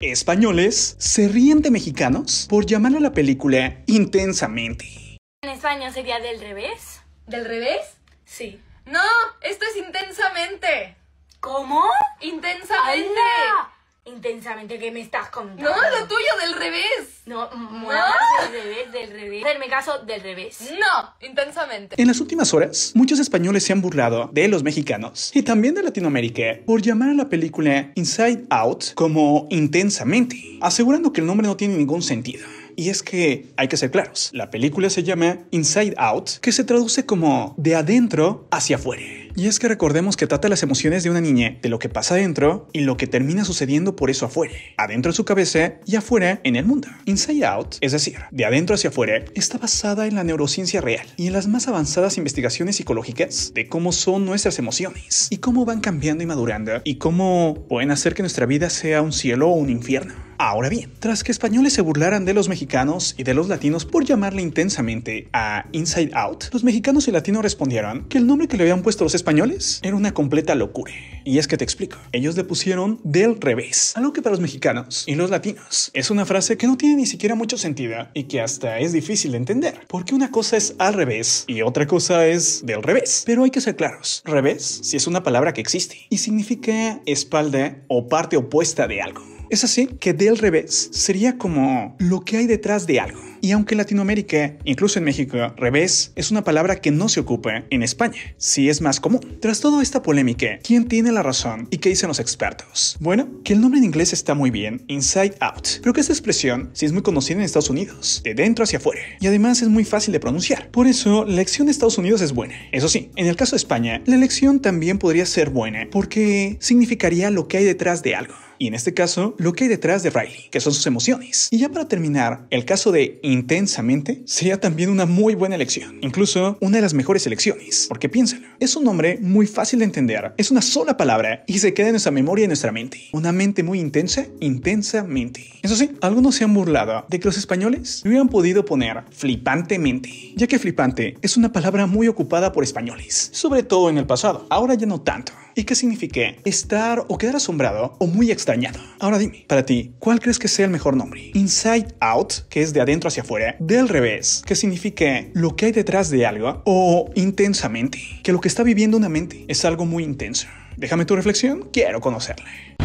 Españoles se ríen de mexicanos por llamar a la película intensamente. ¿En España sería del revés? ¿Del revés? Sí. No, esto es intensamente. ¿Cómo? Intensamente intensamente que me estás contando. No, lo tuyo del revés. No, del revés, del revés. caso del revés. No, intensamente. En las últimas horas, muchos españoles se han burlado de los mexicanos y también de Latinoamérica por llamar a la película Inside Out como intensamente, asegurando que el nombre no tiene ningún sentido. Y es que hay que ser claros, la película se llama Inside Out, que se traduce como de adentro hacia afuera. Y es que recordemos que trata las emociones de una niña, de lo que pasa adentro y lo que termina sucediendo por eso afuera, adentro de su cabeza y afuera en el mundo. Inside Out, es decir, de adentro hacia afuera, está basada en la neurociencia real y en las más avanzadas investigaciones psicológicas de cómo son nuestras emociones y cómo van cambiando y madurando y cómo pueden hacer que nuestra vida sea un cielo o un infierno. Ahora bien, tras que españoles se burlaran de los mexicanos y de los latinos por llamarle intensamente a Inside Out, los mexicanos y latinos respondieron que el nombre que le habían puesto los españoles era una completa locura. Y es que te explico, ellos le pusieron del revés, algo que para los mexicanos y los latinos es una frase que no tiene ni siquiera mucho sentido y que hasta es difícil de entender, porque una cosa es al revés y otra cosa es del revés. Pero hay que ser claros, revés si es una palabra que existe y significa espalda o parte opuesta de algo. Es así que del revés sería como lo que hay detrás de algo. Y aunque en Latinoamérica, incluso en México, revés es una palabra que no se ocupa, en España Si es más común. Tras toda esta polémica, ¿quién tiene la razón y qué dicen los expertos? Bueno, que el nombre en inglés está muy bien, inside out, pero que esta expresión sí es muy conocida en Estados Unidos, de dentro hacia afuera, y además es muy fácil de pronunciar. Por eso, la elección de Estados Unidos es buena. Eso sí, en el caso de España, la elección también podría ser buena, porque significaría lo que hay detrás de algo y en este caso lo que hay detrás de Riley, que son sus emociones. Y ya para terminar, el caso de Intensamente sería también una muy buena elección, incluso una de las mejores elecciones, porque piénsalo, es un nombre muy fácil de entender, es una sola palabra y se queda en nuestra memoria y en nuestra mente. Una mente muy intensa, intensamente. Eso sí, algunos se han burlado de que los españoles hubieran podido poner flipantemente, ya que flipante es una palabra muy ocupada por españoles, sobre todo en el pasado, ahora ya no tanto y que signifique estar o quedar asombrado o muy extrañado. Ahora dime, para ti, ¿cuál crees que sea el mejor nombre? Inside Out, que es de adentro hacia afuera, del revés, que signifique lo que hay detrás de algo o intensamente, que lo que está viviendo una mente es algo muy intenso. Déjame tu reflexión, quiero conocerle.